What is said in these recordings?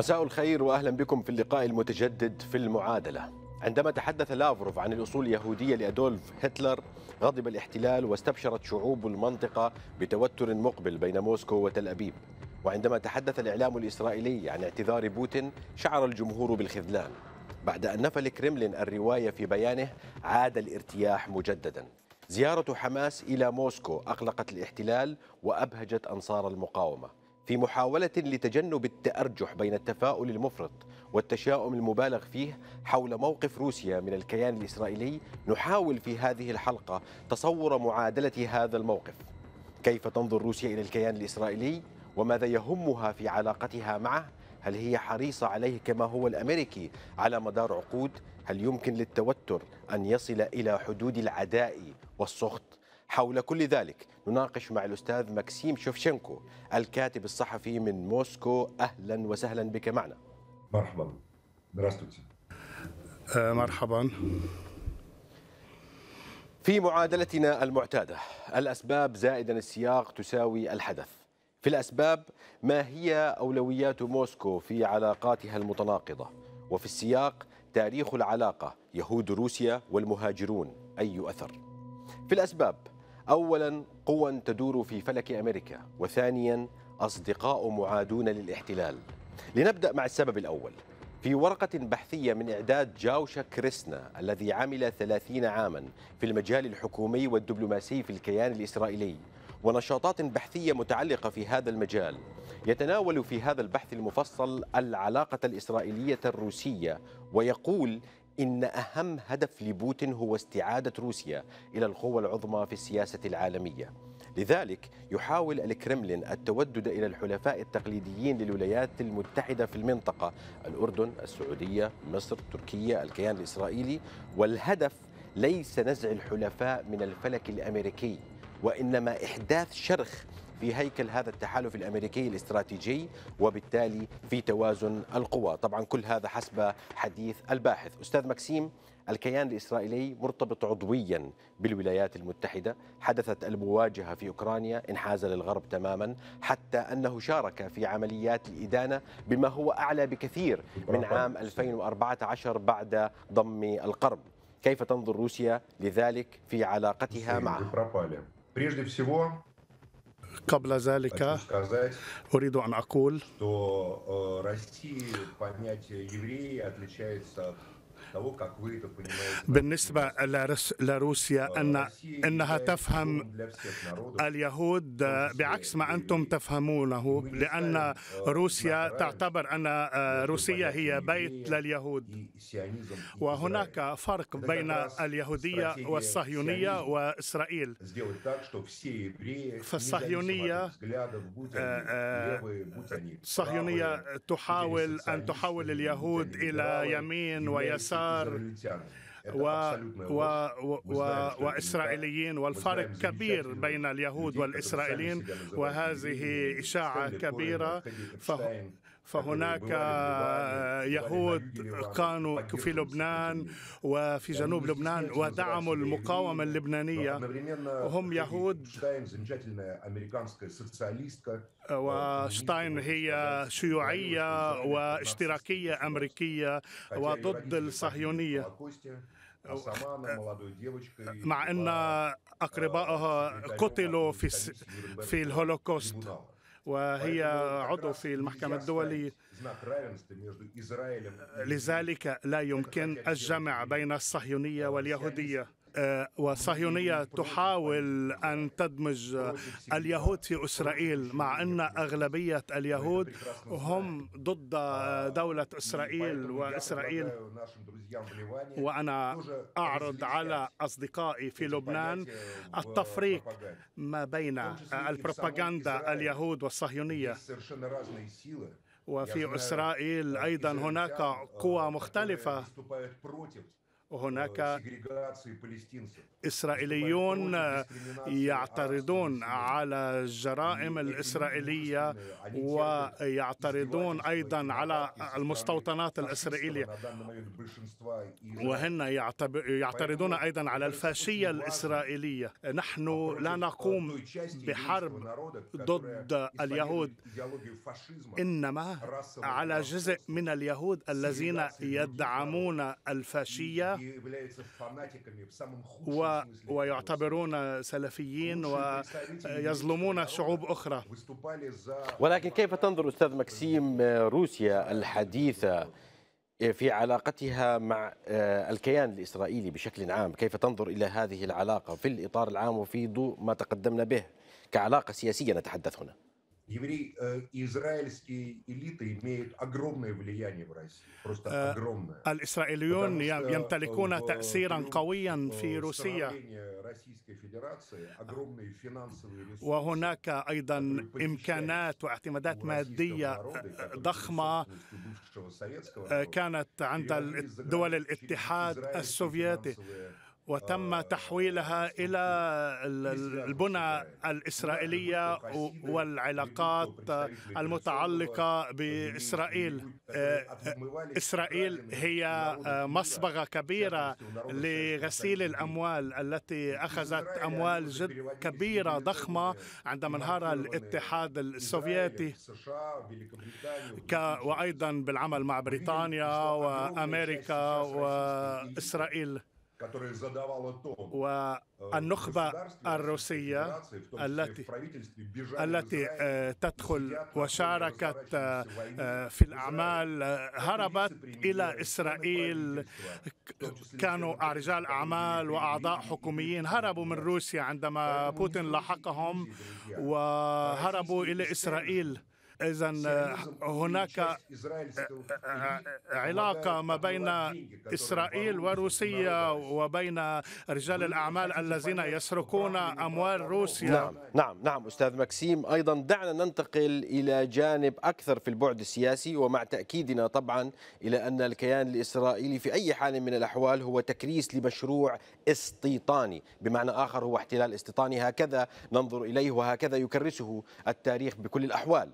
مساء الخير واهلا بكم في اللقاء المتجدد في المعادله. عندما تحدث لافروف عن الاصول اليهوديه لادولف هتلر غضب الاحتلال واستبشرت شعوب المنطقه بتوتر مقبل بين موسكو وتل ابيب. وعندما تحدث الاعلام الاسرائيلي عن اعتذار بوتين شعر الجمهور بالخذلان. بعد ان نفى الكرملين الروايه في بيانه عاد الارتياح مجددا. زياره حماس الى موسكو اقلقت الاحتلال وابهجت انصار المقاومه. في محاولة لتجنب التأرجح بين التفاؤل المفرط والتشاؤم المبالغ فيه حول موقف روسيا من الكيان الإسرائيلي نحاول في هذه الحلقة تصور معادلة هذا الموقف كيف تنظر روسيا إلى الكيان الإسرائيلي وماذا يهمها في علاقتها معه هل هي حريصة عليه كما هو الأمريكي على مدار عقود هل يمكن للتوتر أن يصل إلى حدود العداء والسخط حول كل ذلك نناقش مع الأستاذ مكسيم شوفشنكو الكاتب الصحفي من موسكو أهلا وسهلا بك معنا مرحبا براستوتي آه، مرحبا في معادلتنا المعتادة الأسباب زائدا السياق تساوي الحدث في الأسباب ما هي أولويات موسكو في علاقاتها المتناقضة وفي السياق تاريخ العلاقة يهود روسيا والمهاجرون أي أثر في الأسباب اولا قوى تدور في فلك امريكا وثانيا اصدقاء معادون للاحتلال لنبدا مع السبب الاول في ورقة بحثية من إعداد جاوشا كريسنا الذي عمل 30 عاما في المجال الحكومي والدبلوماسي في الكيان الإسرائيلي ونشاطات بحثية متعلقة في هذا المجال يتناول في هذا البحث المفصل العلاقة الإسرائيلية الروسية ويقول إن أهم هدف لبوتين هو استعادة روسيا إلى القوة العظمى في السياسة العالمية لذلك يحاول الكرملين التودد إلى الحلفاء التقليديين للولايات المتحدة في المنطقة الأردن، السعودية، مصر، تركيا، الكيان الإسرائيلي والهدف ليس نزع الحلفاء من الفلك الأمريكي وإنما إحداث شرخ في هيكل هذا التحالف الامريكي الاستراتيجي وبالتالي في توازن القوى، طبعا كل هذا حسب حديث الباحث، استاذ مكسيم الكيان الاسرائيلي مرتبط عضويا بالولايات المتحده، حدثت المواجهه في اوكرانيا انحاز للغرب تماما، حتى انه شارك في عمليات الادانه بما هو اعلى بكثير من عام 2014 بعد ضم القرم. كيف تنظر روسيا لذلك في علاقتها معه؟ قبل ذلك أريد أن أقول э, بالنسبة لروسيا أن أنها تفهم اليهود بعكس ما أنتم تفهمونه لأن روسيا تعتبر أن روسيا هي بيت لليهود وهناك فرق بين اليهودية والصهيونية وإسرائيل فالصهيونية الصهيونية آه، آه، تحاول أن تحول اليهود إلى يمين ويسار الجزار و... و... و... وإسرائيليين والفارق كبير بين اليهود والإسرائيليين وهذه إشاعة كبيرة فهو فهناك يهود كانوا في لبنان وفي جنوب لبنان ودعموا المقاومة اللبنانية هم يهود وشتاين هي شيوعية واشتراكية أمريكية وضد الصهيونية مع أن أقربائها قتلوا في, في الهولوكوست وهي عضو في المحكمة الدولية لذلك لا يمكن الجمع بين الصهيونية واليهودية آه، وصهيونية تحاول أن تدمج اليهود في إسرائيل مع أن أغلبية اليهود هم ضد آه، دولة إسرائيل وإسرائيل وأنا أعرض على أصدقائي في لبنان التفريق ما بين آه، البروباغندا اليهود والصهيونية وفي إسرائيل أيضا هناك قوى مختلفة هناك آه، إسرائيليون يعترضون على الجرائم الإسرائيلية ويعترضون أيضا على المستوطنات الإسرائيلية وهن يعترضون أيضا على الفاشية الإسرائيلية نحن لا نقوم بحرب ضد اليهود إنما على جزء من اليهود الذين يدعمون الفاشية و... ويعتبرون سلفيين ويظلمون شعوب أخرى ولكن كيف تنظر أستاذ مكسيم روسيا الحديثة في علاقتها مع آه، الكيان الإسرائيلي بشكل عام كيف تنظر إلى هذه العلاقة في الإطار العام وفي ضوء ما تقدمنا به كعلاقة سياسية نتحدث هنا еврей, э, израильские элиты имеют огромное влияние в России, просто огромное. Израильон ямталикуна تأثيرا кавиян في روسيا. Российской Федерации огромные финансовые ресурсы. وهناك أيضا إمكانات واعتمادات مادية ضخمة كانت عند دول الاتحاد السوفيتي. وتم آه، تحويلها إلى البنى الإسرائيلية والعلاقات المتعلقة بإسرائيل آه، آه، إسرائيل هي مصبغة كبيرة لغسيل الأموال التي أخذت يعني أموال جد كبيرة ضخمة عندما انهار الاتحاد السوفيتي وأيضا بالعمل مع بريطانيا وأمريكا وإسرائيل والنخبة الروسية التي التي تدخل وشاركت في الأعمال هربت إلى إسرائيل كانوا رجال أعمال وأعضاء حكوميين هربوا من روسيا عندما بوتين لاحقهم وهربوا إلى إسرائيل اذا هناك آه، آه، آه، علاقه ما بين اسرائيل وروسيا وبين رجال الاعمال الذين يسرقون اموال روسيا نعم نعم نعم استاذ مكسيم ايضا دعنا ننتقل الى جانب اكثر في البعد السياسي ومع تاكيدنا طبعا الى ان الكيان الاسرائيلي في اي حال من الاحوال هو تكريس لمشروع استيطاني بمعنى اخر هو احتلال استيطاني هكذا ننظر اليه وهكذا يكرسه التاريخ بكل الاحوال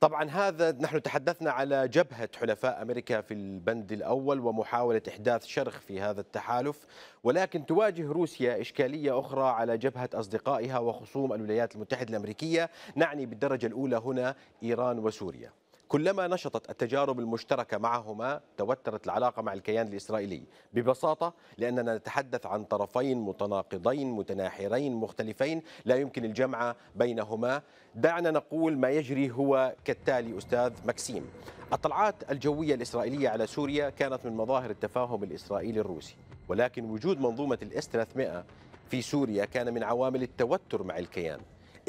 طبعا هذا نحن تحدثنا على جبهة حلفاء أمريكا في البند الأول ومحاولة إحداث شرخ في هذا التحالف ولكن تواجه روسيا إشكالية أخرى على جبهة أصدقائها وخصوم الولايات المتحدة الأمريكية نعني بالدرجة الأولى هنا إيران وسوريا كلما نشطت التجارب المشتركة معهما توترت العلاقة مع الكيان الإسرائيلي ببساطة لأننا نتحدث عن طرفين متناقضين متناحرين مختلفين لا يمكن الجمع بينهما دعنا نقول ما يجري هو كالتالي أستاذ مكسيم الطلعات الجوية الإسرائيلية على سوريا كانت من مظاهر التفاهم الإسرائيلي الروسي ولكن وجود منظومة الاس 300 في سوريا كان من عوامل التوتر مع الكيان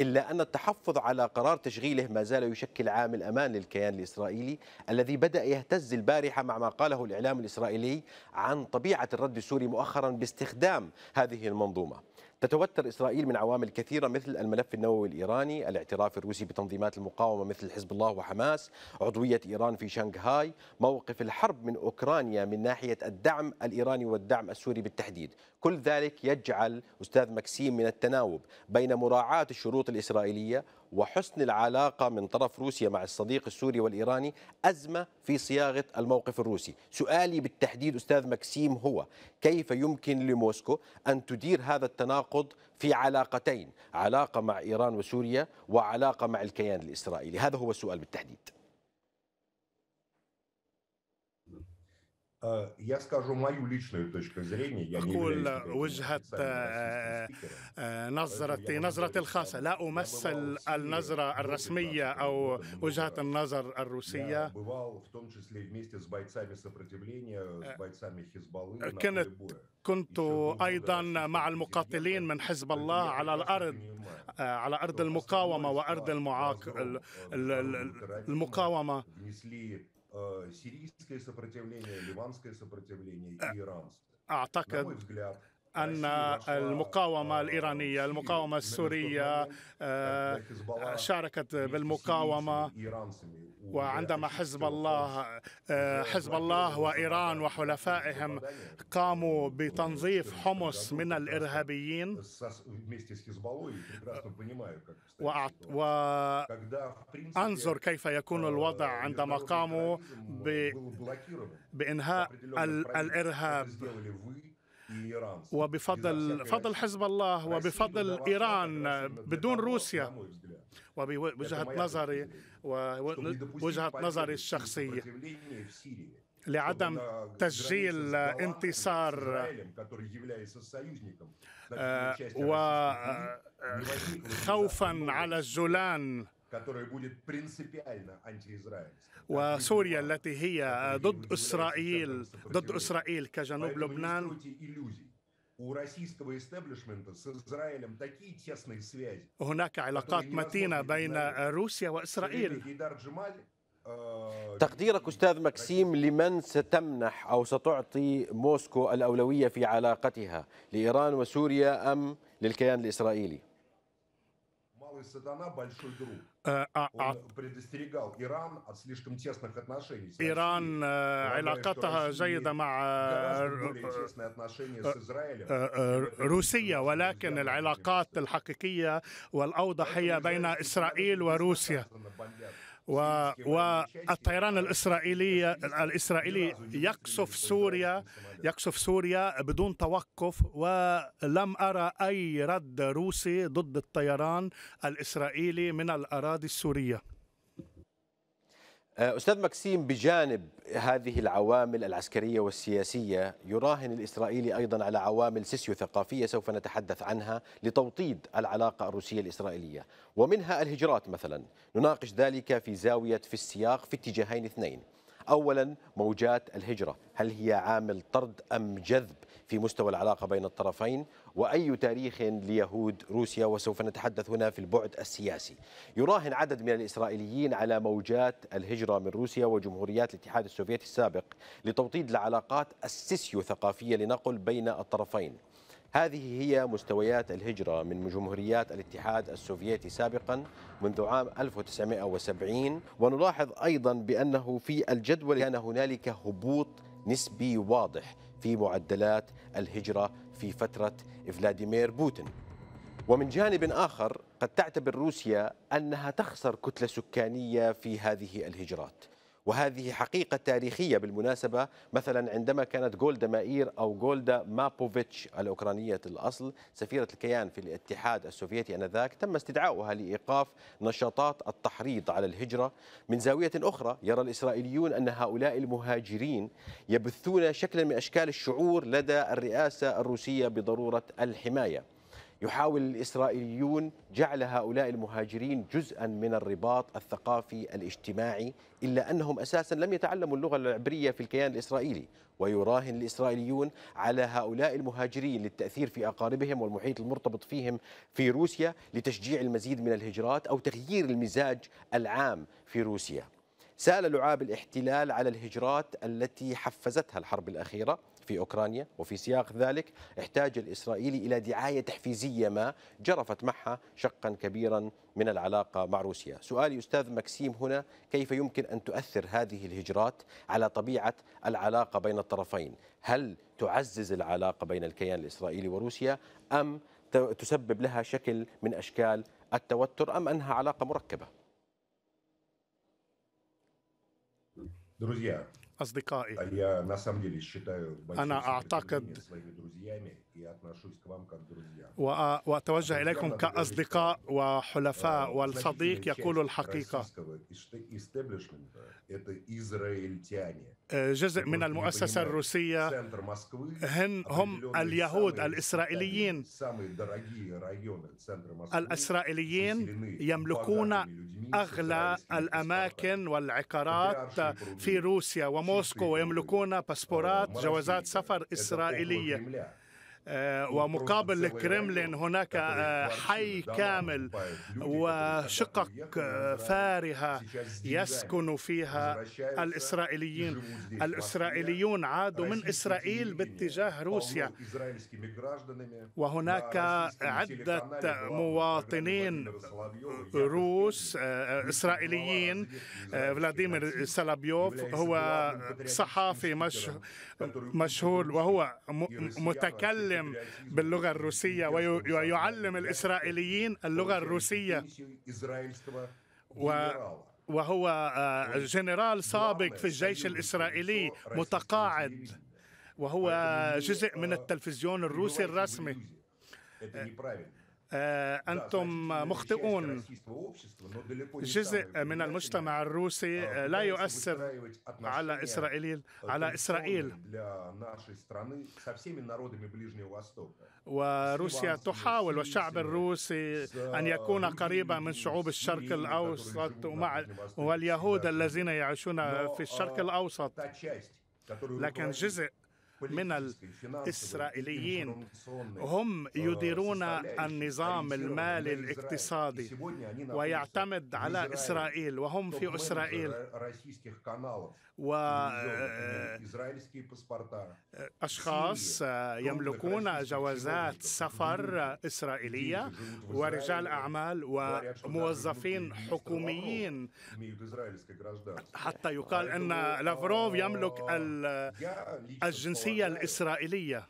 إلا أن التحفظ على قرار تشغيله ما زال يشكل عامل أمان للكيان الإسرائيلي الذي بدأ يهتز البارحة مع ما قاله الإعلام الإسرائيلي عن طبيعة الرد السوري مؤخرا باستخدام هذه المنظومة تتوتر إسرائيل من عوامل كثيرة مثل الملف النووي الإيراني الاعتراف الروسي بتنظيمات المقاومة مثل حزب الله وحماس عضوية إيران في شنغهاي موقف الحرب من أوكرانيا من ناحية الدعم الإيراني والدعم السوري بالتحديد كل ذلك يجعل أستاذ مكسيم من التناوب بين مراعاة الشروط الإسرائيلية وحسن العلاقة من طرف روسيا مع الصديق السوري والإيراني أزمة في صياغة الموقف الروسي سؤالي بالتحديد أستاذ مكسيم هو كيف يمكن لموسكو أن تدير هذا التناقض في علاقتين علاقة مع إيران وسوريا وعلاقة مع الكيان الإسرائيلي هذا هو السؤال بالتحديد Э, я скажу мою личную точку зрения. Я أقول وجهة э, э, نظرتي نظرتي الخاصة لا أمثل النظرة الرسمية أو وجهة النظر الروسية كنت كنت أيضا مع المقاتلين من حزب الله على الأرض آه، على أرض المقاومة وأرض المعاق المقاومة Э, сирийское сопротивление, ливанское сопротивление э, и иранское. А, так... На э, мой взгляд, أن المقاومة الإيرانية المقاومة السورية آه، شاركت بالمقاومة وعندما حزب الله آه، حزب الله وإيران وحلفائهم قاموا بتنظيف حمص من الإرهابيين وأنظر كيف يكون الوضع عندما قاموا بإنهاء الإرهاب وبفضل فضل حزب الله وبفضل إيران بدون روسيا وبوجهة نظري ووجهة نظري الشخصية لعدم تسجيل انتصار وخوفا على الجولان وسوريا التي هي ضد إسرائيل ضد إسرائيل كجنوب لبنان هناك علاقات متينة بين روسيا وإسرائيل تقديرك أستاذ مكسيم لمن ستمنح أو ستعطي موسكو الأولوية في علاقتها لإيران وسوريا أم للكيان الإسرائيلي؟ малый сатана, большой друг. إيران علاقتها جيدة مع روسيا ولكن العلاقات الحقيقية والأوضح هي بين إسرائيل وروسيا و... والطيران الاسرائيلي الاسرائيلي يقصف سوريا يقصف سوريا بدون توقف ولم ارى اي رد روسي ضد الطيران الاسرائيلي من الاراضي السوريه آه، أستاذ مكسيم بجانب هذه العوامل العسكرية والسياسية يراهن الإسرائيلي أيضا على عوامل سيسيو ثقافية سوف نتحدث عنها لتوطيد العلاقة الروسية الإسرائيلية ومنها الهجرات مثلا نناقش ذلك في زاوية في السياق في اتجاهين اثنين أولا موجات الهجرة هل هي عامل طرد أم جذب في مستوى العلاقة بين الطرفين وأي تاريخ ليهود روسيا وسوف نتحدث هنا في البعد السياسي يراهن عدد من الإسرائيليين على موجات الهجرة من روسيا وجمهوريات الاتحاد السوفيتي السابق لتوطيد العلاقات السيسيو ثقافية لنقل بين الطرفين هذه هي مستويات الهجرة من جمهوريات الاتحاد السوفيتي سابقا منذ عام 1970 ونلاحظ أيضا بأنه في الجدول كان هنالك هبوط نسبي واضح في معدلات الهجرة في فترة فلاديمير بوتين ومن جانب آخر قد تعتبر روسيا أنها تخسر كتلة سكانية في هذه الهجرات وهذه حقيقة تاريخية بالمناسبة مثلا عندما كانت جولدا مائير أو جولدا مابوفيتش الأوكرانية الأصل سفيرة الكيان في الاتحاد السوفيتي آنذاك تم استدعاؤها لإيقاف نشاطات التحريض على الهجرة من زاوية أخرى يرى الإسرائيليون أن هؤلاء المهاجرين يبثون شكلا من أشكال الشعور لدى الرئاسة الروسية بضرورة الحماية يحاول الإسرائيليون جعل هؤلاء المهاجرين جزءا من الرباط الثقافي الاجتماعي إلا أنهم أساسا لم يتعلموا اللغة العبرية في الكيان الإسرائيلي ويراهن الإسرائيليون على هؤلاء المهاجرين للتأثير في أقاربهم والمحيط المرتبط فيهم في روسيا لتشجيع المزيد من الهجرات أو تغيير المزاج العام في روسيا سأل لعاب الاحتلال على الهجرات التي حفزتها الحرب الأخيرة في أوكرانيا وفي سياق ذلك احتاج الإسرائيلي إلى دعاية تحفيزية ما جرفت معها شقا كبيرا من العلاقة مع روسيا سؤالي أستاذ مكسيم هنا كيف يمكن أن تؤثر هذه الهجرات على طبيعة العلاقة بين الطرفين هل تعزز العلاقة بين الكيان الإسرائيلي وروسيا أم تسبب لها شكل من أشكال التوتر أم أنها علاقة مركبة Друзья, а, а Я на самом деле считаю большой Она атака... своими друзьями. وأتوجه إليكم كأصدقاء وحلفاء والصديق يقول الحقيقة جزء من المؤسسة الروسية هن هم اليهود الإسرائيليين الإسرائيليين يملكون أغلى الأماكن والعقارات في روسيا وموسكو ويملكون باسبورات جوازات سفر إسرائيلية آه، ومقابل الكرملين هناك آه، حي كامل وشقق فارهة يسكن فيها uh, الإسرائيليين الإسرائيليون عادوا من إسرائيل باتجاه روسيا وهناك عدة مواطنين روس آه، إسرائيليين فلاديمير سلابيوف هو صحافي مشهور وهو متكلم يتكلم باللغة الروسية ويعلم الإسرائيليين اللغة الروسية و وهو آه، جنرال سابق في الجيش الإسرائيلي متقاعد وهو جزء من التلفزيون الروسي الرسمي آه، أنتم مخطئون جزء من المجتمع الروسي آه، آه، لا يؤثر على إسرائيل على إسرائيل وروسيا تحاول والشعب الروسي أن يكون قريبا من شعوب الشرق الأوسط ومع واليهود الذين يعيشون في الشرق الأوسط لكن جزء من الإسرائيليين هم يديرون النظام المالي الاقتصادي ويعتمد على إسرائيل وهم في إسرائيل و أشخاص يملكون جوازات سفر إسرائيلية ورجال أعمال وموظفين حكوميين حتى يقال أن لافروف يملك الجنسية السياسية الإسرائيلية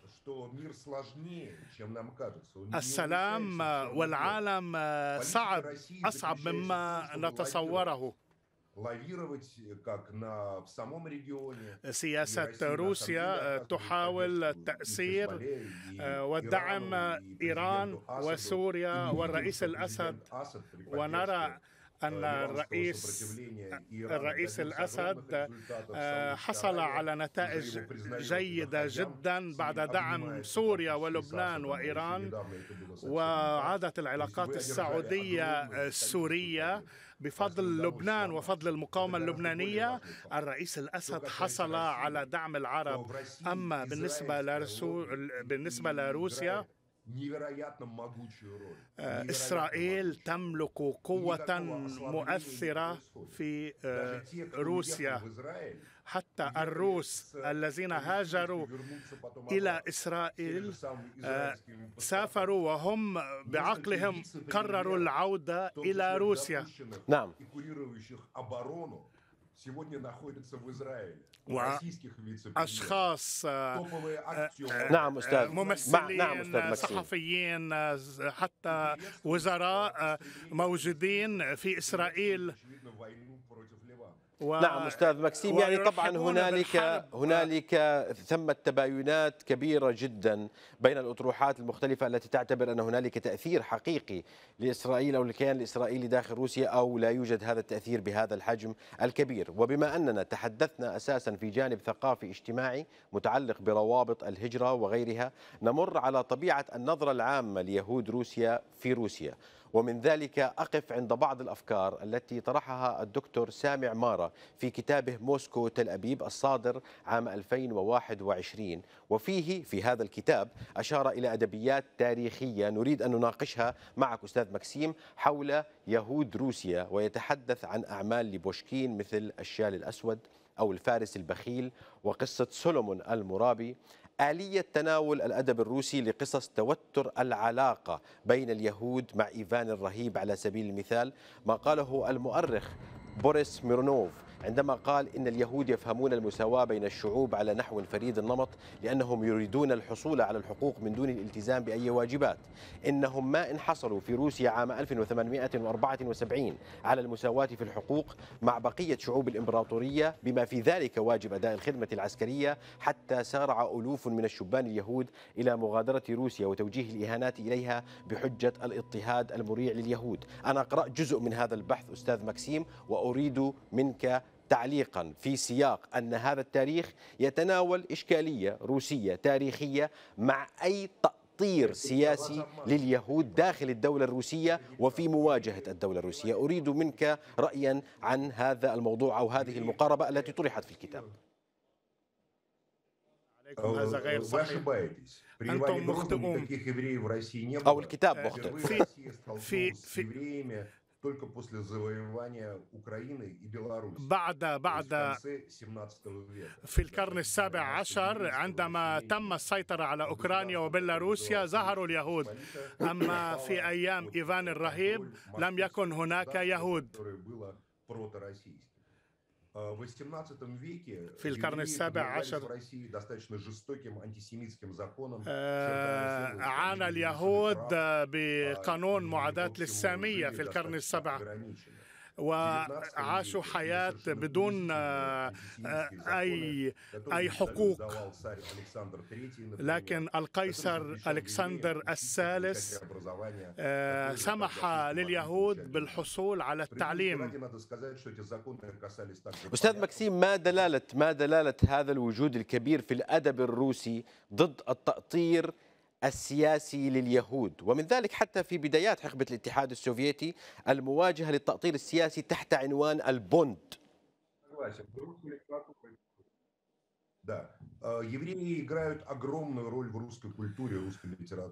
السلام والعالم آه، صعب أصعب مما نتصوره سياسة روسيا تحاول التأثير ودعم إيران وسوريا والرئيس الأسد ونرى أن الرئيس الرئيس الأسد حصل على نتائج جيدة جدا بعد دعم سوريا ولبنان وإيران وعادت العلاقات السعودية السورية بفضل لبنان وفضل المقاومة اللبنانية الرئيس الأسد حصل على دعم العرب أما بالنسبة لروسيا невероятно могучую роль. Э, невероятно إسرائيل могучую. تملك قوة مؤثرة في روسيا حتى الروس الذين هاجروا إلى إسرائيل سافروا وهم بعقلهم قرروا العودة إلى روسيا نعم сегодня находятся в Израиле. российских أشخاص نعم أستاذ نعم أستاذ ممثلين صحفيين حتى وزراء موجودين في إسرائيل و... نعم استاذ مكسيم يعني طبعا هنالك هنالك ثمة تباينات كبيره جدا بين الاطروحات المختلفه التي تعتبر ان هنالك تاثير حقيقي لاسرائيل او الكيان الاسرائيلي داخل روسيا او لا يوجد هذا التاثير بهذا الحجم الكبير وبما اننا تحدثنا اساسا في جانب ثقافي اجتماعي متعلق بروابط الهجره وغيرها نمر على طبيعه النظره العامه ليهود روسيا في روسيا ومن ذلك أقف عند بعض الأفكار التي طرحها الدكتور سامع مارا في كتابه موسكو تل أبيب الصادر عام 2021 وفيه في هذا الكتاب أشار إلى أدبيات تاريخية نريد أن نناقشها معك أستاذ مكسيم حول يهود روسيا ويتحدث عن أعمال لبوشكين مثل الشال الأسود أو الفارس البخيل وقصة سولومون المرابي آلية تناول الأدب الروسي لقصص توتر العلاقة بين اليهود مع إيفان الرهيب على سبيل المثال ما قاله المؤرخ بوريس ميرونوف عندما قال إن اليهود يفهمون المساواة بين الشعوب على نحو فريد النمط لأنهم يريدون الحصول على الحقوق من دون الالتزام بأي واجبات إنهم ما إن حصلوا في روسيا عام 1874 على المساواة في الحقوق مع بقية شعوب الإمبراطورية بما في ذلك واجب أداء الخدمة العسكرية حتى سارع ألوف من الشبان اليهود إلى مغادرة روسيا وتوجيه الإهانات إليها بحجة الاضطهاد المريع لليهود أنا أقرأ جزء من هذا البحث أستاذ مكسيم وأريد منك تعليقا في سياق أن هذا التاريخ يتناول إشكالية روسية تاريخية مع أي تأطير سياسي لليهود داخل الدولة الروسية وفي مواجهة الدولة الروسية أريد منك رأيا عن هذا الموضوع أو هذه المقاربة التي طرحت في الكتاب هذا غير صحيح أنتم مخطئون أو الكتاب مخطئ في, في, только после завоевания Украины и Беларуси. بعد بعد في القرن السابع عشر عندما تم السيطرة على أوكرانيا وبيلاروسيا ظهروا اليهود أما في أيام إيفان الرهيب لم يكن هناك يهود в XVIII веке في القرن السابع عشر عانى اليهود بقانون معاداة للسامية في القرن السابع وعاشوا حياة بدون آه، آه، أي أي حقوق لكن القيصر ألكسندر الثالث آه، سمح لليهود بالحصول على التعليم أستاذ مكسيم ما دلالة ما دلالة هذا الوجود الكبير في الأدب الروسي ضد التأطير السياسي لليهود ومن ذلك حتى في بدايات حقبة الاتحاد السوفيتي المواجهة للتأطير السياسي تحت عنوان البوند э,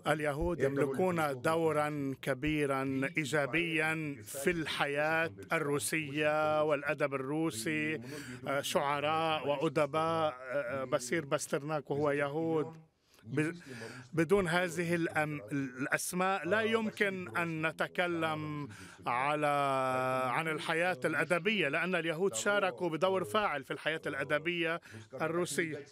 اليهود يملكون دورا كبيرا ايجابيا في الحياه الروسيه والادب الروسي آه، شعراء وادباء آه، آه، بصير باسترناك وهو يهود بدون هذه الأم... الأسماء لا يمكن أن نتكلم على عن الحياة الأدبية لأن اليهود شاركوا بدور فاعل في الحياة الأدبية الروسية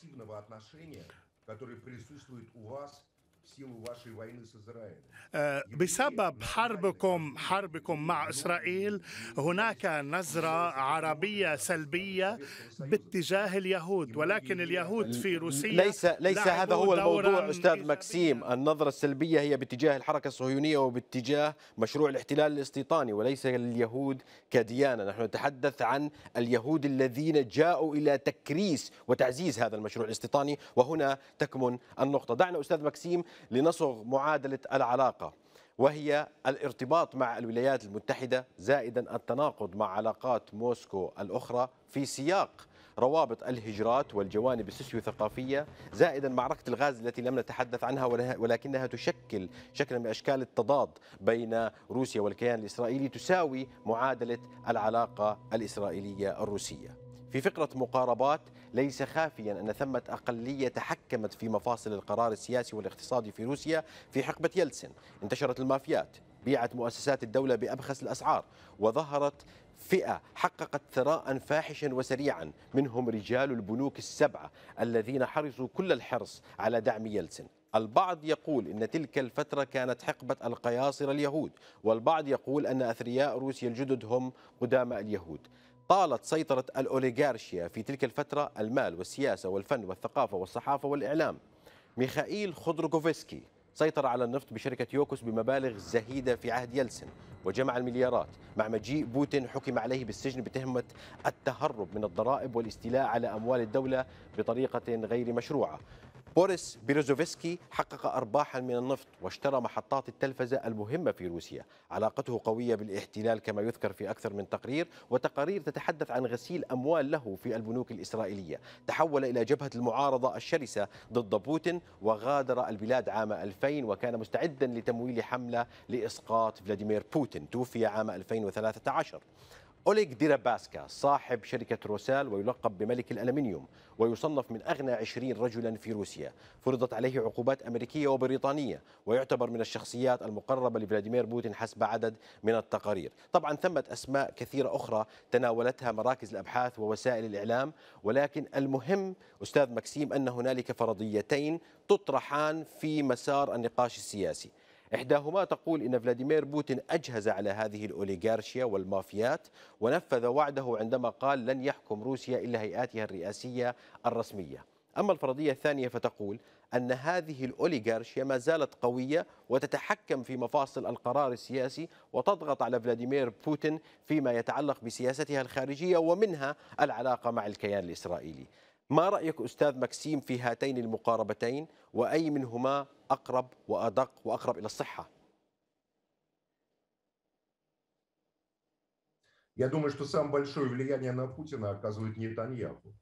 بسبب حربكم حربكم مع اسرائيل هناك نظره عربيه سلبيه باتجاه اليهود ولكن اليهود في روسيا ليس ليس هذا هو الموضوع استاذ مكسيم النظره السلبيه هي باتجاه الحركه الصهيونيه وباتجاه مشروع الاحتلال الاستيطاني وليس اليهود كديانه نحن نتحدث عن اليهود الذين جاءوا الى تكريس وتعزيز هذا المشروع الاستيطاني وهنا تكمن النقطه دعنا استاذ مكسيم لنصغ معادلة العلاقة وهي الارتباط مع الولايات المتحدة زائدا التناقض مع علاقات موسكو الأخرى في سياق روابط الهجرات والجوانب ثقافية زائدا معركة الغاز التي لم نتحدث عنها ولكنها تشكل شكلا من أشكال التضاد بين روسيا والكيان الإسرائيلي تساوي معادلة العلاقة الإسرائيلية الروسية في فقرة مقاربات ليس خافيا أن ثمة أقلية تحكمت في مفاصل القرار السياسي والاقتصادي في روسيا في حقبة يلتسن انتشرت المافيات بيعت مؤسسات الدولة بأبخس الأسعار وظهرت فئة حققت ثراء فاحشا وسريعا منهم رجال البنوك السبعة الذين حرصوا كل الحرص على دعم يلتسن البعض يقول ان تلك الفتره كانت حقبه القياصره اليهود والبعض يقول ان اثرياء روسيا الجدد هم قدامى اليهود طالت سيطرة الأوليغارشيا في تلك الفترة المال والسياسة والفن والثقافة والصحافة والإعلام ميخائيل خضركوفسكي سيطر على النفط بشركة يوكوس بمبالغ زهيدة في عهد يلسن وجمع المليارات مع مجيء بوتين حكم عليه بالسجن بتهمة التهرب من الضرائب والاستيلاء على أموال الدولة بطريقة غير مشروعة بوريس بيرزوفسكي حقق أرباحا من النفط واشترى محطات التلفزة المهمة في روسيا علاقته قوية بالاحتلال كما يذكر في أكثر من تقرير وتقارير تتحدث عن غسيل أموال له في البنوك الإسرائيلية تحول إلى جبهة المعارضة الشرسة ضد بوتين وغادر البلاد عام 2000 وكان مستعدا لتمويل حملة لإسقاط فلاديمير بوتين توفي عام 2013 أوليك ديراباسكا صاحب شركة روسال ويلقب بملك الألمنيوم ويصنف من أغنى 20 رجلا في روسيا فرضت عليه عقوبات أمريكية وبريطانية ويعتبر من الشخصيات المقربة لفلاديمير بوتين حسب عدد من التقارير طبعا ثمة أسماء كثيرة أخرى تناولتها مراكز الأبحاث ووسائل الإعلام ولكن المهم أستاذ مكسيم أن هنالك فرضيتين تطرحان في مسار النقاش السياسي إحداهما تقول إن فلاديمير بوتين أجهز على هذه الأوليغارشيا والمافيات ونفذ وعده عندما قال لن يحكم روسيا إلا هيئاتها الرئاسية الرسمية أما الفرضية الثانية فتقول أن هذه الأوليغارشيا ما زالت قوية وتتحكم في مفاصل القرار السياسي وتضغط على فلاديمير بوتين فيما يتعلق بسياستها الخارجية ومنها العلاقة مع الكيان الإسرائيلي ما رأيك أستاذ مكسيم في هاتين المقاربتين وأي منهما أقرب وأدق وأقرب إلى الصحة؟ Я думаю, что самое большое влияние на Путина оказывает Нетаньяху.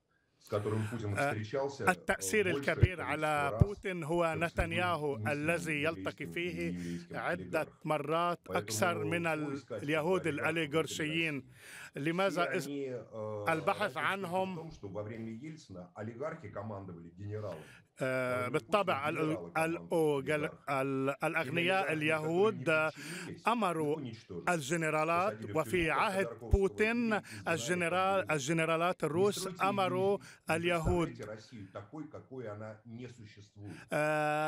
التأثير الكبير على بوتين هو نتنياهو الذي يلتقي فيه عدة مرات أكثر من اليهود الأليغورشيين لماذا البحث عنهم بالطبع الأغنياء اليهود أمروا الجنرالات وفي عهد بوتين الجنرال الجنرالات الروس أمروا اليهود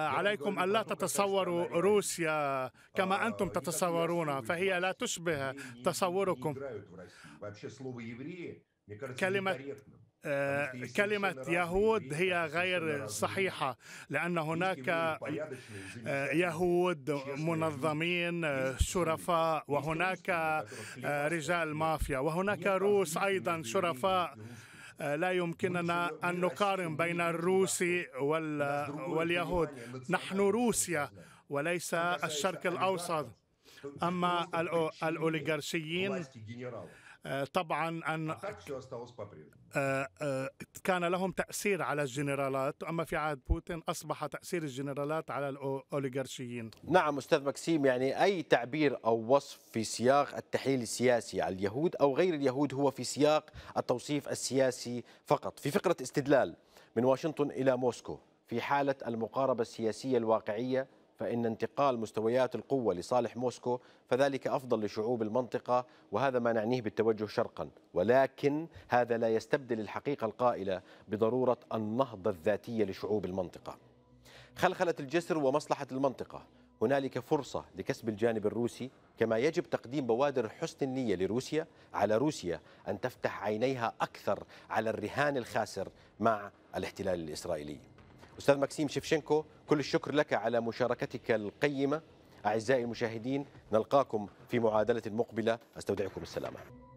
عليكم ألا تتصوروا روسيا كما أنتم تتصورون فهي لا تشبه تصوركم вообще слово евреи мне кажется كلمة كلمة يهود هي غير صحيحة لأن هناك يهود منظمين شرفاء وهناك رجال مافيا وهناك روس أيضا شرفاء لا يمكننا أن نقارن بين الروسي واليهود نحن روسيا وليس الشرق الأوسط أما الأوليغارشيين آه، طبعا أن آه، آه، كان لهم تأثير على الجنرالات أما في عهد بوتين أصبح تأثير الجنرالات على الأوليغارشيين نعم أستاذ مكسيم يعني أي تعبير أو وصف في سياق التحليل السياسي على اليهود أو غير اليهود هو في سياق التوصيف السياسي فقط في فقرة استدلال من واشنطن إلى موسكو في حالة المقاربة السياسية الواقعية فإن انتقال مستويات القوة لصالح موسكو فذلك أفضل لشعوب المنطقة وهذا ما نعنيه بالتوجه شرقا ولكن هذا لا يستبدل الحقيقة القائلة بضرورة النهضة الذاتية لشعوب المنطقة خلخلة الجسر ومصلحة المنطقة هنالك فرصة لكسب الجانب الروسي كما يجب تقديم بوادر حسن النية لروسيا على روسيا أن تفتح عينيها أكثر على الرهان الخاسر مع الاحتلال الإسرائيلي أستاذ ماكسيم شفشنكو كل الشكر لك على مشاركتك القيمة أعزائي المشاهدين نلقاكم في معادلة مقبلة أستودعكم السلامة